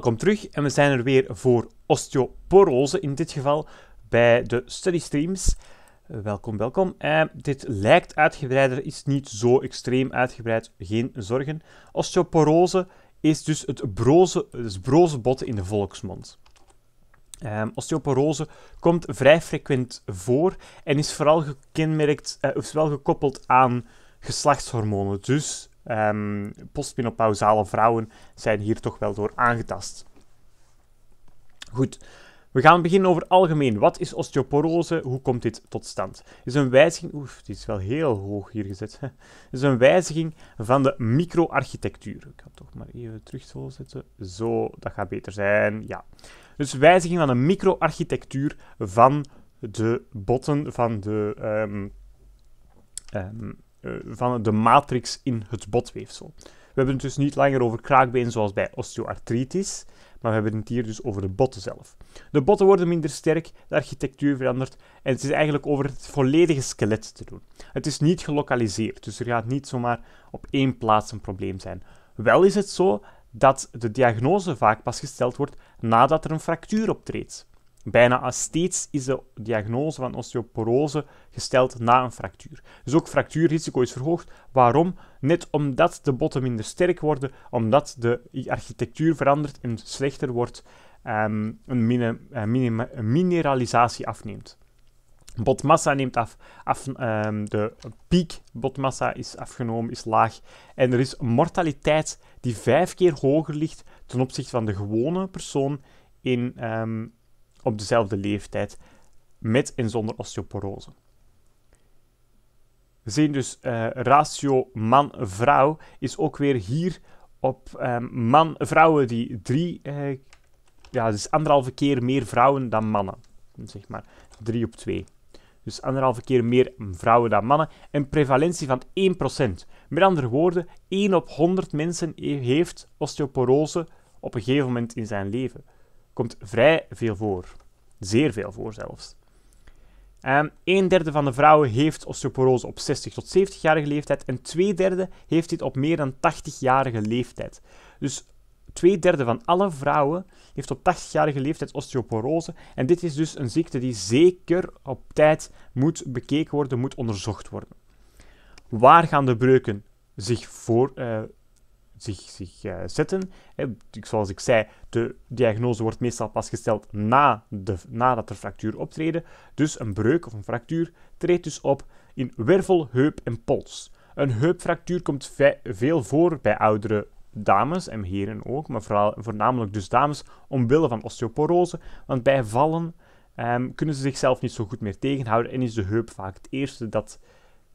welkom terug en we zijn er weer voor osteoporose, in dit geval bij de study streams. Welkom, welkom. Eh, dit lijkt uitgebreider, is niet zo extreem uitgebreid, geen zorgen. Osteoporose is dus het broze, dus broze bot in de volksmond. Ehm, osteoporose komt vrij frequent voor en is vooral gekenmerkt, ofwel eh, gekoppeld aan geslachtshormonen. Dus um, vrouwen zijn hier toch wel door aangetast. Goed, we gaan beginnen over algemeen. Wat is osteoporose? Hoe komt dit tot stand? Is een wijziging, oef, die is wel heel hoog hier gezet. Hè? Is een wijziging van de microarchitectuur. Ik ga toch maar even terug zo zetten. Zo, dat gaat beter zijn. Ja. Dus wijziging van de microarchitectuur van de botten van de ehm, ehm, eh, van de matrix in het botweefsel. We hebben het dus niet langer over kraakbeen zoals bij osteoartritis, maar we hebben het hier dus over de botten zelf. De botten worden minder sterk, de architectuur verandert en het is eigenlijk over het volledige skelet te doen. Het is niet gelokaliseerd, dus er gaat niet zomaar op één plaats een probleem zijn. Wel is het zo dat de diagnose vaak pas gesteld wordt nadat er een fractuur optreedt. Bijna steeds is de diagnose van osteoporose gesteld na een fractuur. Dus ook fractuurrisico is verhoogd. Waarom? Net omdat de botten minder sterk worden, omdat de architectuur verandert en slechter wordt, ehm, eh, een, mineralisatie afneemt. Botmassa neemt af, ehm, de piek botmassa is afgenomen, is laag. En er is mortaliteit die vijf keer hoger ligt ten opzichte van de gewone persoon in ehm, op dezelfde leeftijd met en zonder osteoporose. We zien dus eh, ratio man-vrouw is ook weer hier op ehm, man, vrouwen die drie, eh, ja, dus anderhalve keer meer vrouwen dan mannen. Zeg maar drie op twee. Dus anderhalve keer meer vrouwen dan mannen. Een prevalentie van 1%. Met andere woorden, 1 op 100 mensen heeft osteoporose op een gegeven moment in zijn leven komt vrij veel voor. Zeer veel voor zelfs. Um, een derde van de vrouwen heeft osteoporose op 60 tot 70-jarige leeftijd en twee derde heeft dit op meer dan 80-jarige leeftijd. Dus twee derde van alle vrouwen heeft op 80-jarige leeftijd osteoporose en dit is dus een ziekte die zeker op tijd moet bekeken worden, moet onderzocht worden. Waar gaan de breuken zich voor, eh, zich, zich eh, zetten. Hè, zoals ik zei, de diagnose wordt meestal pas gesteld na de, nadat er fractuur optreden. Dus een breuk of een fractuur treedt dus op in wervel, heup en pols. Een heupfractuur komt veel voor bij oudere dames en heren ook, maar vooral, voornamelijk dus dames omwille van osteoporose. Want bij vallen ehm, kunnen ze zichzelf niet zo goed meer tegenhouden en is de heup vaak het eerste dat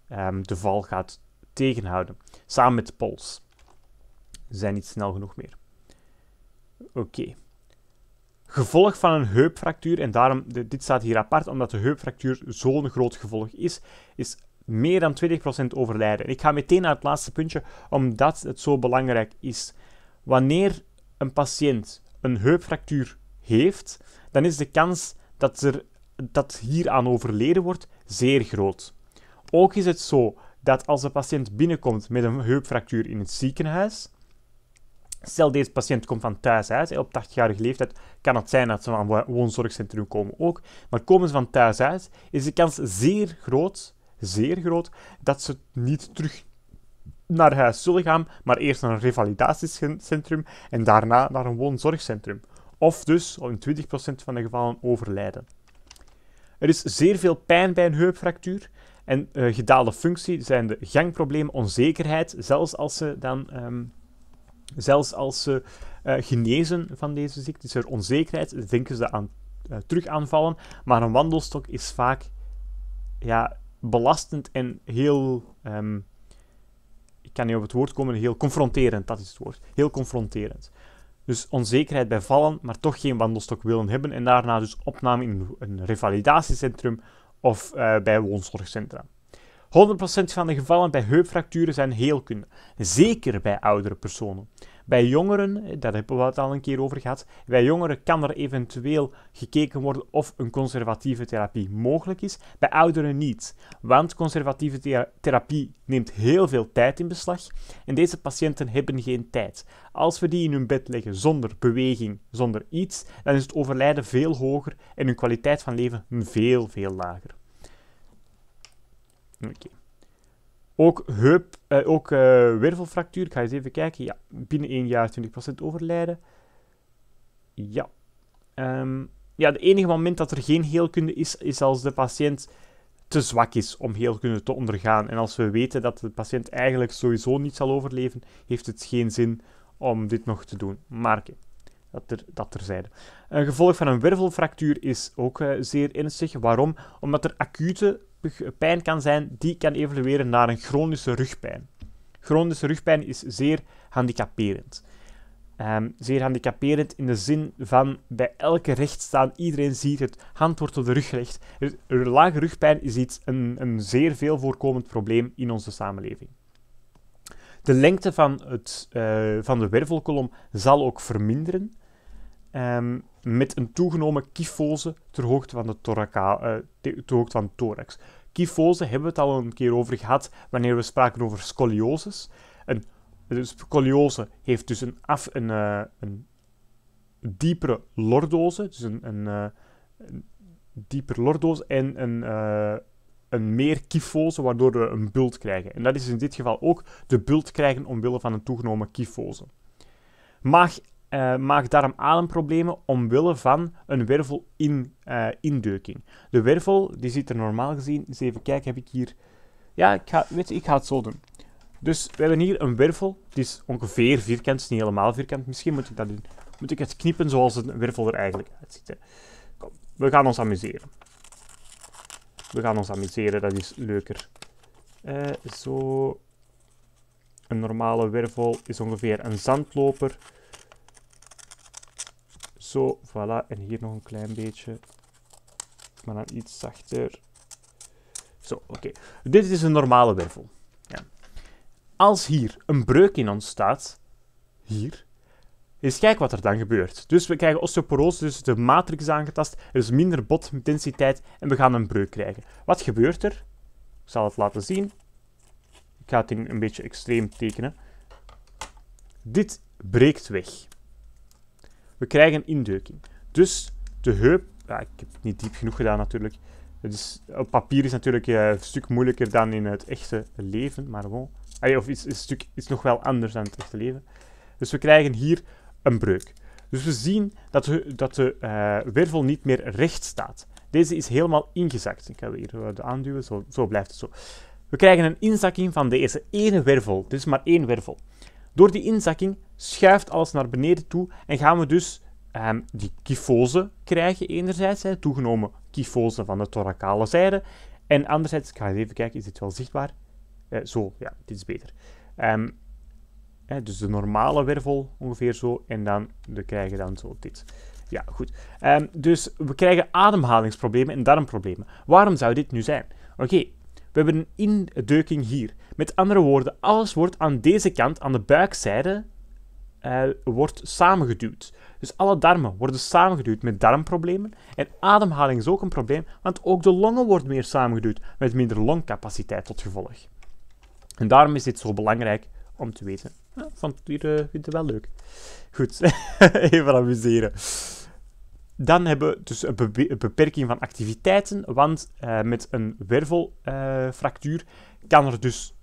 ehm, de val gaat tegenhouden, samen met de pols zijn niet snel genoeg meer. Oké. Gevolg van een heupfractuur, en daarom, dit staat hier apart, omdat de heupfractuur zo'n groot gevolg is, is meer dan 20% overlijden. En ik ga meteen naar het laatste puntje, omdat het zo belangrijk is. Wanneer een patiënt een heupfractuur heeft, dan is de kans dat, er, dat hieraan overleden wordt zeer groot. Ook is het zo dat als de patiënt binnenkomt met een heupfractuur in het ziekenhuis, Stel, deze patiënt komt van thuis uit. Op 80-jarige leeftijd kan het zijn dat ze van een woonzorgcentrum komen ook. Maar komen ze van thuis uit, is de kans zeer groot, zeer groot, dat ze niet terug naar huis zullen gaan, maar eerst naar een revalidatiecentrum en daarna naar een woonzorgcentrum. Of dus in 20% van de gevallen overlijden. Er is zeer veel pijn bij een heupfractuur. En eh, gedaalde functie zijn de gangproblemen, onzekerheid, zelfs als ze dan ehm, Zelfs als ze eh, genezen van deze ziekte, is er onzekerheid, denken ze aan uh, eh, terugaanvallen. Maar een wandelstok is vaak ja, belastend en heel. Ehm, ik kan niet op het woord komen, heel confronterend, dat is het woord. Heel confronterend. Dus onzekerheid bij vallen, maar toch geen wandelstok willen hebben. En daarna dus opname in een revalidatiecentrum of uh, bij woonzorgcentra. 100% van de gevallen bij heupfracturen zijn kunnen. zeker bij oudere personen. Bij jongeren, daar hebben we het al een keer over gehad, bij jongeren kan er eventueel gekeken worden of een conservatieve therapie mogelijk is, bij ouderen niet, want conservatieve therapie neemt heel veel tijd in beslag en deze patiënten hebben geen tijd. Als we die in hun bed leggen zonder beweging, zonder iets, dan is het overlijden veel hoger en hun kwaliteit van leven veel, veel lager. Oké. Ook, heup, eh, ook eh, wervelfractuur. Ik ga eens even kijken. Ja, binnen één jaar 20% overlijden. Ja. Ehm, ja, het enige moment dat er geen heelkunde is, is als de patiënt te zwak is om heelkunde te ondergaan. En als we weten dat de patiënt eigenlijk sowieso niet zal overleven, heeft het geen zin om dit nog te doen. Maar dat, er dat terzijde. Een gevolg van een wervelfractuur is ook eh, zeer ernstig. Waarom? Omdat er acute eh, pijn kan zijn, die kan evolueren naar een chronische rugpijn. Chronische rugpijn is zeer handicaperend. Ehm, zeer handicaperend in de zin van bij elke staan, iedereen ziet het, hand wordt op de rug gelegd. Lage rugpijn is iets, een, een zeer veel voorkomend probleem in onze samenleving. De lengte van, het, eh, van de wervelkolom zal ook verminderen. Ehm, met een toegenomen kyfose ter hoogte van de, eh, van thorax. Kyfose hebben we het al een keer over gehad wanneer we spraken over scolioses. Een, eh, dus scoliose heeft dus een, af, een, eh, een diepere lordose, dus een, een, uh, dieper lordose en een, uh, een meer kyfose, waardoor we een bult krijgen. En dat is in dit geval ook de bult krijgen omwille van een toegenomen kyfose. Maag uh, daarom darm-ademproblemen omwille van een wervel in Uh, de wervel, die zit er normaal gezien, eens even kijken, heb ik hier... Ja, ik ga, weet je, ik ga het zo doen. Dus we hebben hier een wervel, Het is ongeveer vierkant, is niet helemaal vierkant. Misschien moet ik dat doen. Moet ik het knippen zoals een wervel er eigenlijk uitziet. Hè. Kom, we gaan ons amuseren. We gaan ons amuseren, dat is leuker. Eh, zo... Een normale wervel is ongeveer een zandloper. Zo, voilà. En hier nog een klein beetje. Maar dan iets zachter. Zo, oké. Dit is een normale wervel. Ja. Als hier een breuk in ontstaat, hier, is kijk wat er dan gebeurt. Dus we krijgen osteoporose, dus de matrix is aangetast, er is minder botdichtheid en we gaan een breuk krijgen. Wat gebeurt er? Ik zal het laten zien. Ik ga het een beetje extreem tekenen. Dit breekt weg. We krijgen een indeuking. Dus de heup, ja, ik heb het niet diep genoeg gedaan natuurlijk. op papier is natuurlijk eh, een stuk moeilijker dan in het echte leven, maar bon. Allee, of is, is, stuk, is nog wel anders dan het echte leven. Dus we krijgen hier een breuk. Dus we zien dat de, dat de eh, wervel niet meer recht staat. Deze is helemaal ingezakt. Ik ga hier eh, de aanduwen, zo, zo blijft het zo. We krijgen een inzakking van deze ene wervel. Dus is maar één wervel. Door die inzakking schuift alles naar beneden toe en gaan we dus um, die kyfose krijgen enerzijds, hè, toegenomen kyfose van de thoracale zijde. En anderzijds, ik ga even kijken, is dit wel zichtbaar? Eh, zo, ja, dit is beter. Ehm, dus de normale wervel ongeveer zo en dan we krijgen dan zo dit. Ja, goed. Ehm, dus we krijgen ademhalingsproblemen en darmproblemen. Waarom zou dit nu zijn? Oké, we hebben een indeuking hier. Met andere woorden, alles wordt aan deze kant, aan de buikzijde, eh, wordt samengeduwd. Dus alle darmen worden samengeduwd met darmproblemen. En ademhaling is ook een probleem, want ook de longen worden meer samengeduwd met minder longcapaciteit tot gevolg. En daarom is dit zo belangrijk om te weten. Ja, vond het hier, eh, vindt wel leuk. Goed, even amuseren. Dan hebben we dus een, beperking van activiteiten, want eh, met een wervelfractuur kan er dus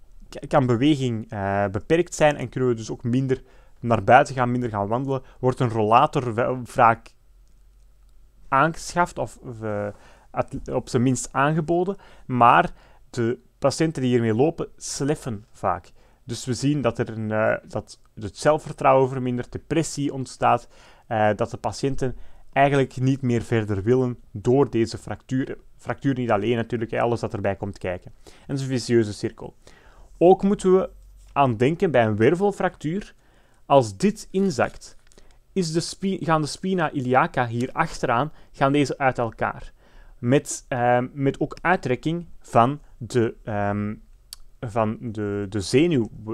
kan beweging eh, beperkt zijn en kunnen we dus ook minder naar buiten gaan, minder gaan wandelen. Wordt een rollator vaak aangeschaft of eh, op zijn minst aangeboden, maar de patiënten die hiermee lopen sleffen vaak. Dus we zien dat, er een, eh, dat het zelfvertrouwen vermindert, depressie ontstaat, dat de patiënten eigenlijk niet meer verder willen door deze fracturen. Fractuur niet alleen natuurlijk, alles dat erbij komt kijken. En is een vicieuze cirkel. Ook moeten we aan denken bij een wervelfractuur. Als dit inzakt, is de gaan de spina iliaca hier achteraan gaan deze uit elkaar. Met, ehm, met ook uittrekking van de, ehm, van de, de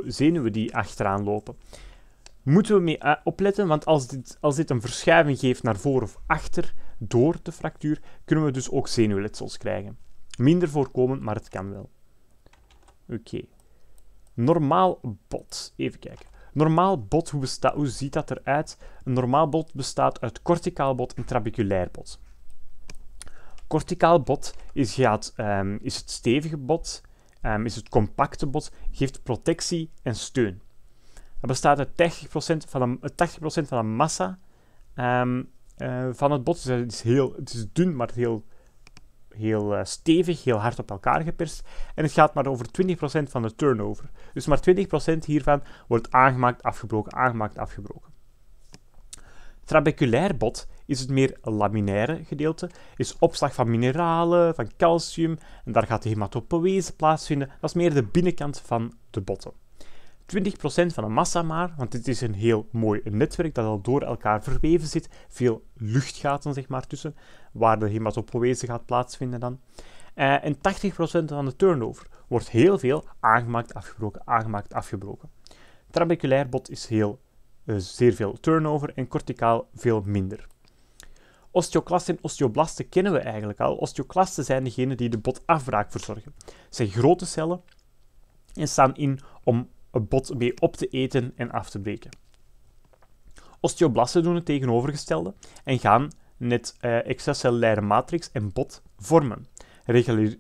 zenuwen die achteraan lopen. Moeten we mee eh, opletten, want als dit, als dit een verschuiving geeft naar voor of achter door de fractuur, kunnen we dus ook zenuwletsels krijgen. Minder voorkomend, maar het kan wel. Oké. Normaal bot. Even kijken. Normaal bot, hoe, hoe ziet dat eruit? Een normaal bot bestaat uit corticaal bot en trabeculair bot. Corticaal bot is, gaat, ehm, is het stevige bot, ehm, is het compacte bot, geeft protectie en steun. Het bestaat uit 80% van de, 80% van de massa ehm, eh, van het bot. Dus het is, heel, het is dun, maar heel heel eh, stevig, heel hard op elkaar geperst. En het gaat maar over 20% van de turnover. Dus maar 20% hiervan wordt aangemaakt, afgebroken, aangemaakt, afgebroken. Trabeculair bot is het meer laminaire gedeelte, is opslag van mineralen, van calcium, en daar gaat de hematopoëse plaatsvinden. Dat is meer de binnenkant van de botten. 20% van de massa maar, want dit is een heel mooi netwerk dat al door elkaar verweven zit. Veel luchtgaten zeg maar tussen, waar de hematopoëse gaat plaatsvinden dan. Eh, en 80% van de turnover wordt heel veel aangemaakt, afgebroken, aangemaakt, afgebroken. Trabeculair bot is heel, eh, zeer veel turnover en corticaal veel minder. Osteoclasten en osteoblasten kennen we eigenlijk al. Osteoclasten zijn degenen die de botafbraak verzorgen. Ze zijn grote cellen en staan in om het bot mee op te eten en af te breken. Osteoblasten doen het tegenovergestelde en gaan net eh, extracellulaire matrix en bot vormen,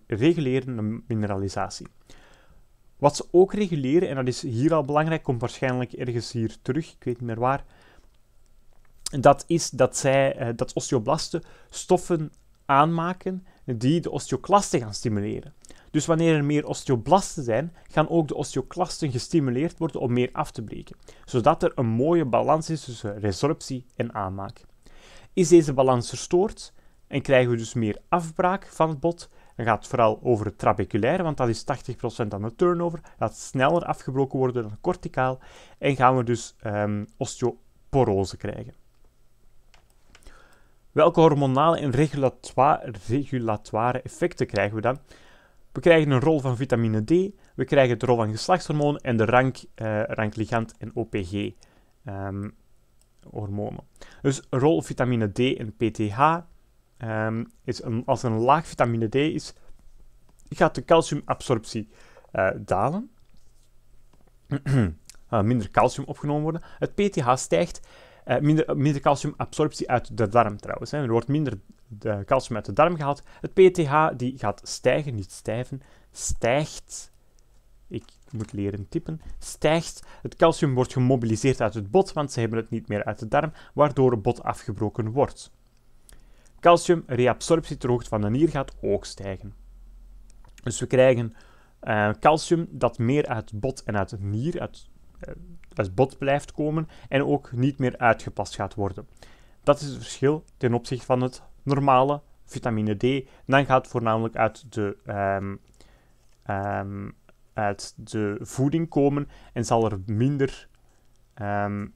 reguleren, de mineralisatie. Wat ze ook reguleren, en dat is hier al belangrijk, komt waarschijnlijk ergens hier terug, ik weet niet meer waar, dat is dat, zij, eh, dat osteoblasten stoffen aanmaken die de osteoclasten gaan stimuleren. Dus wanneer er meer osteoblasten zijn, gaan ook de osteoclasten gestimuleerd worden om meer af te breken, zodat er een mooie balans is tussen resorptie en aanmaak. Is deze balans verstoord en krijgen we dus meer afbraak van het bot, dan gaat het vooral over het trabeculaire, want dat is 80% aan de turnover, gaat sneller afgebroken worden dan corticaal en gaan we dus ehm, osteoporose krijgen. Welke hormonale en regulatoire, effecten krijgen we dan? We krijgen een rol van vitamine D, we krijgen de rol van geslachtshormoon en de rank, eh, rankligand en OPG ehm, hormonen. Dus rol vitamine D en PTH um, ehm, is een, als een laag vitamine D is, gaat de calciumabsorptie eh, dalen. Ah, minder calcium opgenomen worden. Het PTH stijgt eh, minder, eh, minder calciumabsorptie uit de darm trouwens. Hè. Er wordt minder de calcium uit de darm gehaald. Het PTH die gaat stijgen, niet stijven, stijgt. Ik moet leren typen. Stijgt. Het calcium wordt gemobiliseerd uit het bot, want ze hebben het niet meer uit de darm, waardoor het bot afgebroken wordt. Calciumreabsorptie ter hoogte van de nier gaat ook stijgen. Dus we krijgen eh, calcium dat meer uit het bot en uit de nier, uit als eh, bot blijft komen en ook niet meer uitgepast gaat worden. Dat is het verschil ten opzichte van het normale vitamine D. Dan gaat het voornamelijk uit de, ehm, ehm, uit de voeding komen en zal er minder, ehm,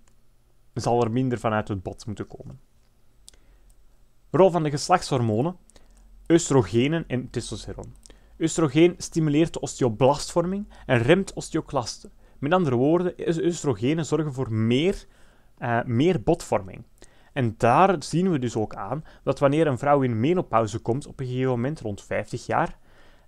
zal er minder vanuit het bod moeten komen. Rol van de geslachtshormonen: oestrogenen en testosteron. Oestrogeen stimuleert de osteoblastvorming en remt osteoclasten. Met andere woorden, oestrogenen zorgen voor meer, eh, meer botvorming. En daar zien we dus ook aan dat wanneer een vrouw in menopauze komt op een gegeven moment rond 50 jaar,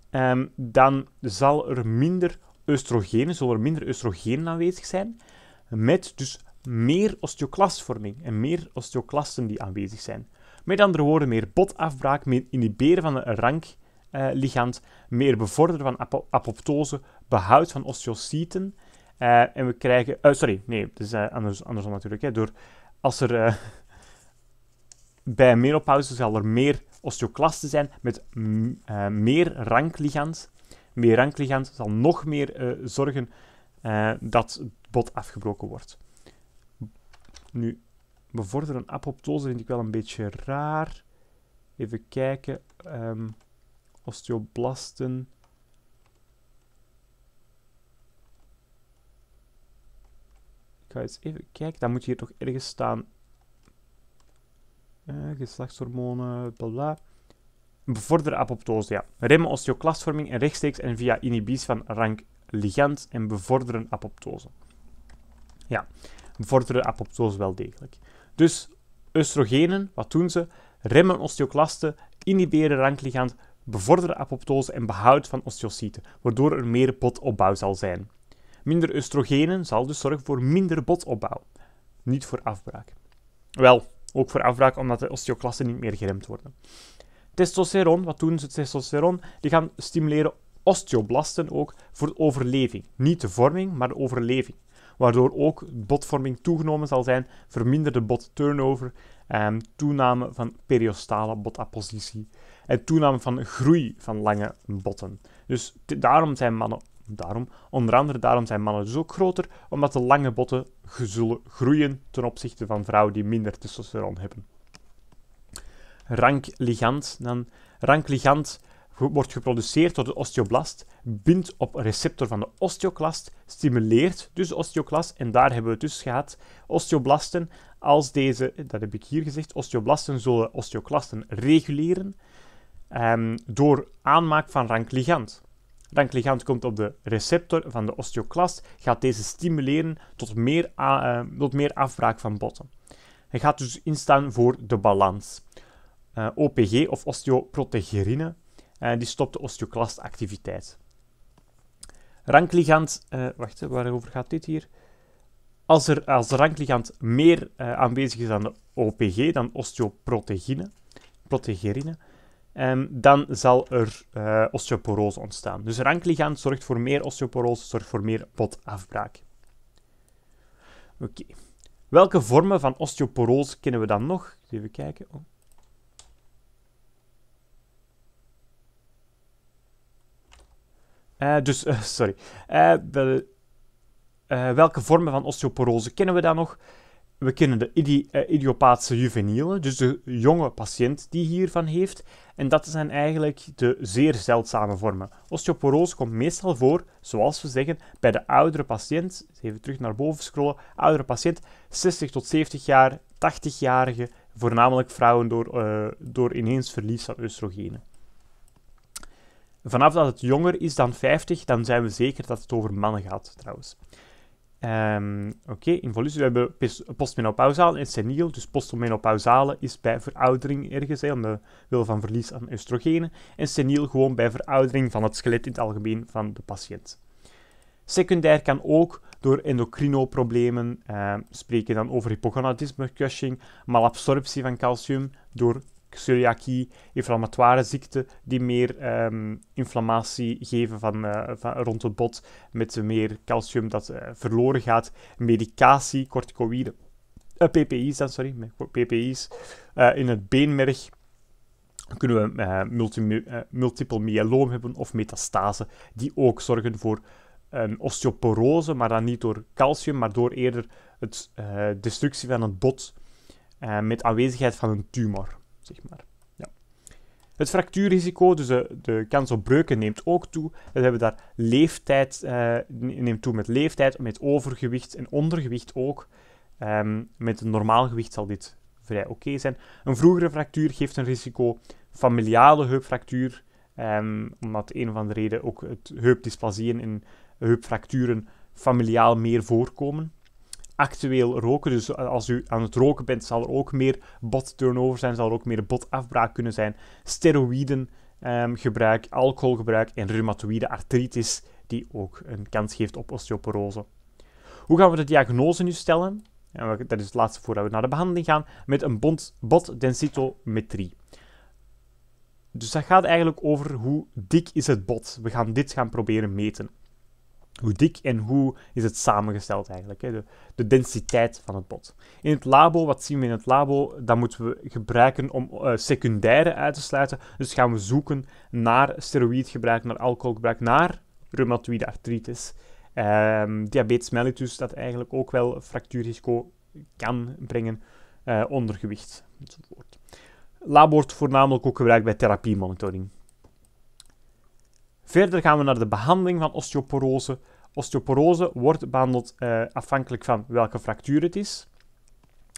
ehm, dan zal er minder oestrogenen, zullen er minder oestrogenen aanwezig zijn, met dus meer osteoclastvorming en meer osteoclasten die aanwezig zijn. Met andere woorden, meer botafbraak, meer inhiberen van een rankligand, eh, uh, meer bevorderen van apoptose, behoud van osteocyten eh, en we krijgen... Uh, sorry, nee, het is eh, anders, andersom natuurlijk. Hè, door, als er bij menopauze zal er meer osteoclasten zijn met meer rankligand. Meer rankligand zal nog meer zorgen dat het bot afgebroken wordt. Nu, bevorderen apoptose vind ik wel een beetje raar. Even kijken. Ehm, osteoblasten. Ik ga eens even kijken. dan moet hier toch ergens staan. Uh, geslachtshormonen, bla Bevorderen apoptose, ja. Remmen osteoclastvorming en rechtstreeks en via inhibitie van rank ligand en bevorderen apoptose. Ja, bevorderen apoptose wel degelijk. Dus oestrogenen, wat doen ze? Remmen osteoclasten, inhiberen rankligand, bevorderen apoptose en behoud van osteocyten, waardoor er meer potopbouw zal zijn. Minder oestrogenen zal dus zorgen voor minder botopbouw, niet voor afbraak. Wel, ook voor afbraak omdat de osteoclasten niet meer geremd worden. Testosteron, wat doen ze? Testosteron, die gaan stimuleren osteoblasten ook voor de overleving. Niet de vorming, maar de overleving. Waardoor ook botvorming toegenomen zal zijn, verminderde botturnover, eh, toename van periostale botappositie en toename van groei van lange botten. Dus daarom zijn mannen Daarom, onder andere daarom zijn mannen dus ook groter, omdat de lange botten zullen groeien ten opzichte van vrouwen die minder testosteron hebben. Rank ligand, dan rank ligand wordt geproduceerd door de osteoblast, bindt op een receptor van de osteoclast, stimuleert dus de osteoclast. En daar hebben we het dus gehad. Osteoblasten, als deze, dat heb ik hier gezegd, osteoblasten zullen osteoclasten reguleren ehm, door aanmaak van rank ligand. Rankligand komt op de receptor van de osteoclast, gaat deze stimuleren tot meer, eh, tot meer afbraak van botten. Hij gaat dus instaan voor de balans. Eh, OPG of osteoprotegerine, eh, die stopt de osteoclastactiviteit. Rankligand, wacht, waarover gaat dit hier? Als er als rankligand meer aanwezig is dan de OPG, dan osteoprotegerine, protegerine, Um, dan zal er eh, osteoporose ontstaan. Dus rankligaam zorgt voor meer osteoporose, zorgt voor meer botafbraak. Oké. Welke vormen van osteoporose kennen we dan nog? Even kijken. Oh. Eh, dus, eh, sorry. De, welke vormen van osteoporose kennen we dan nog? We kennen de idi eh, idiopaatse juvenielen, dus de jonge patiënt die hiervan heeft. En dat zijn eigenlijk de zeer zeldzame vormen. Osteoporose komt meestal voor, zoals we zeggen, bij de oudere patiënt. Even terug naar boven scrollen. Oudere patiënt, 60 tot 70 jaar, 80-jarige, voornamelijk vrouwen door, eh, door ineens verlies aan oestrogenen. Vanaf dat het jonger is dan 50, dan zijn we zeker dat het over mannen gaat trouwens. Um, Oké, okay. we hebben postmenopausale en seniel. Dus postmenopausale is bij veroudering ergens, hè, de wil van verlies aan oestrogenen. En seniel gewoon bij veroudering van het skelet in het algemeen van de patiënt. Secundair kan ook door endocrinoproblemen, eh, spreken dan over hypogonadisme, cushing, malabsorptie van calcium door celiakie, inflammatoire ziekten die meer um, inflammatie geven van, eh, van, rond het bot, met meer calcium dat eh, verloren gaat, medicatie, corticoïden, uh, eh, PPI's dan, sorry, PPI's, in het beenmerg kunnen we multi multiple myeloom hebben of metastase, die ook zorgen voor ehm, osteoporose, maar dan niet door calcium, maar door eerder het destructie van het bot met aanwezigheid van een tumor maar. Ja. Het fractuurrisico, dus de, de, kans op breuken, neemt ook toe. We hebben daar leeftijd, eh, neemt toe met leeftijd, met overgewicht en ondergewicht ook. Ehm, met een normaal gewicht zal dit vrij oké zijn. Een vroegere fractuur geeft een risico. Familiale heupfractuur, ehm, omdat een van de redenen ook het heupdysplasieën en heupfracturen familiaal meer voorkomen actueel roken. Dus als u aan het roken bent, zal er ook meer bot turnover zijn, zal er ook meer botafbraak kunnen zijn. Steroïden um, gebruik, alcoholgebruik en rheumatoïde artritis, die ook een kans geeft op osteoporose. Hoe gaan we de diagnose nu stellen? En dat is het laatste voordat we naar de behandeling gaan, met een botdensitometrie. Dus dat gaat eigenlijk over hoe dik is het bot. We gaan dit gaan proberen meten hoe dik en hoe is het samengesteld eigenlijk. Hè? De, densiteit van het bot. In het labo, wat zien we in het labo? Dat moeten we gebruiken om eh, secundaire uit te sluiten. Dus gaan we zoeken naar steroïdgebruik, naar alcoholgebruik, naar rheumatoïde artritis. Ehm, diabetes mellitus, dat eigenlijk ook wel fractuurrisico kan brengen, eh, ondergewicht enzovoort. Labo wordt voornamelijk ook gebruikt bij therapiemonitoring. Verder gaan we naar de behandeling van osteoporose. Osteoporose wordt behandeld eh, afhankelijk van welke fractuur het is,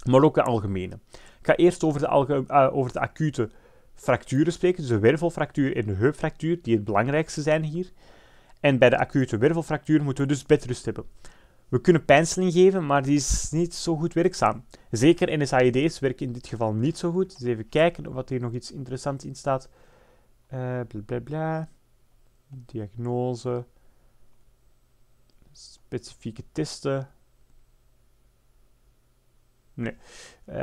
maar ook de algemene. Ik ga eerst over de, eh, over acute fracturen spreken, dus de wervelfractuur en de heupfractuur, die het belangrijkste zijn hier. En bij de acute wervelfractuur moeten we dus bedrust hebben. We kunnen pijnstilling geven, maar die is niet zo goed werkzaam. Zeker NSAID's werken in dit geval niet zo goed. Dus even kijken of er nog iets interessants in staat. Eh, bla bla bla diagnose, specifieke testen. Nee. Uh,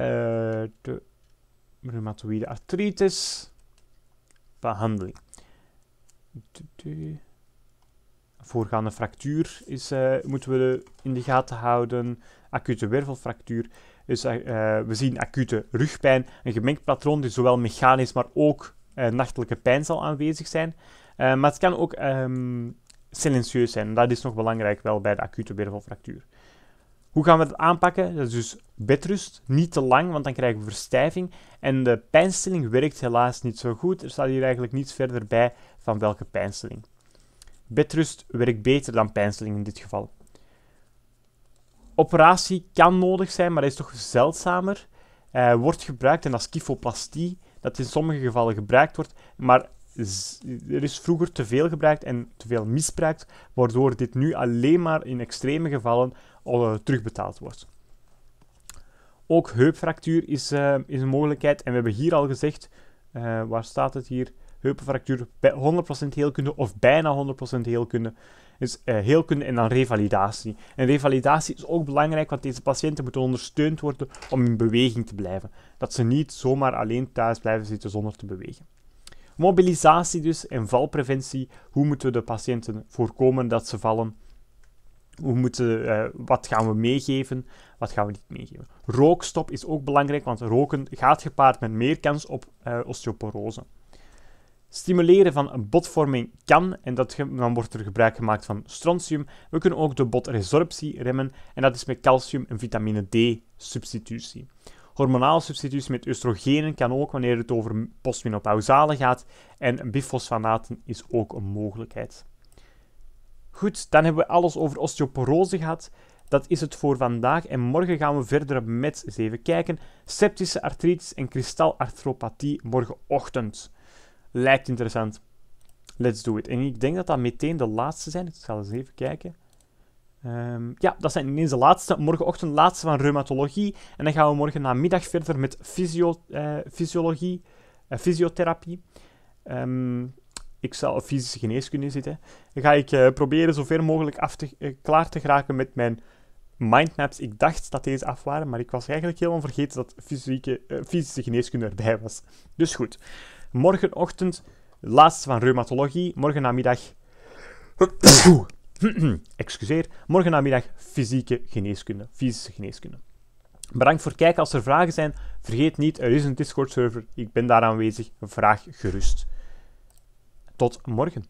de reumatoïde artritis. Behandeling. voorgaande fractuur is, eh, moeten we in de gaten houden. Acute wervelfractuur. Dus we zien acute rugpijn. Een gemengd patroon die zowel mechanisch, maar ook nachtelijke pijn zal aanwezig zijn. Eh, maar het kan ook um, silencieus zijn. Dat is nog belangrijk wel bij de acute wervelfractuur. Hoe gaan we dat aanpakken? Dat is dus bedrust, niet te lang, want dan krijgen we verstijving. En de pijnstilling werkt helaas niet zo goed. Er staat hier eigenlijk niets verder bij van welke pijnstilling. Bedrust werkt beter dan pijnstilling in dit geval. Operatie kan nodig zijn, maar dat is toch zeldzamer. Uh, wordt gebruikt en dat is kyphoplastie, dat in sommige gevallen gebruikt wordt, maar er is vroeger te veel gebruikt en te veel misbruikt, waardoor dit nu alleen maar in extreme gevallen eh, terugbetaald wordt. Ook heupfractuur eh, is, een mogelijkheid. En we hebben hier al gezegd, eh, waar staat het hier? Heupenfractuur bij 100% heelkunde of bijna 100% heelkunde. Dus uh, heelkunde en dan revalidatie. En revalidatie is ook belangrijk, want deze patiënten moeten ondersteund worden om in beweging te blijven. Dat ze niet zomaar alleen thuis blijven zitten zonder te bewegen. Mobilisatie dus en valpreventie. Hoe moeten we de patiënten voorkomen dat ze vallen? Hoe moeten, eh, wat gaan we meegeven? Wat gaan we niet meegeven? Rookstop is ook belangrijk, want roken gaat gepaard met meer kans op eh, osteoporose. Stimuleren van botvorming kan, en dat dan wordt er gebruik gemaakt van strontium. We kunnen ook de botresorptie remmen, en dat is met calcium en vitamine D-substitutie. Hormonaal substitutie met oestrogenen kan ook wanneer het over postmenopausale gaat. En bifosfanaten is ook een mogelijkheid. Goed, dan hebben we alles over osteoporose gehad. Dat is het voor vandaag en morgen gaan we verder met eens even kijken. Septische artritis en kristalarthropathie morgenochtend. Lijkt interessant. Let's do it. En ik denk dat dat meteen de laatste zijn. Ik zal eens even kijken. Ehm, ja, dat zijn ineens de laatste. Morgenochtend laatste van reumatologie. En dan gaan we morgen namiddag verder met fysio, eh, fysiologie, eh, fysiotherapie. Ehm, ik zal fysische geneeskunde zitten. Dan ga ik eh, proberen zoveel mogelijk af te, klaar te geraken met mijn mindmaps. Ik dacht dat deze af waren, maar ik was eigenlijk helemaal vergeten dat fysieke, fysische geneeskunde erbij was. Dus goed. Morgenochtend, laatste van reumatologie. Morgen namiddag. excuseer, morgen namiddag fysieke geneeskunde, fysische geneeskunde. Bedankt voor het kijken. Als er vragen zijn, vergeet niet, er is een Discord-server. Ik ben daar aanwezig. Vraag gerust. Tot morgen.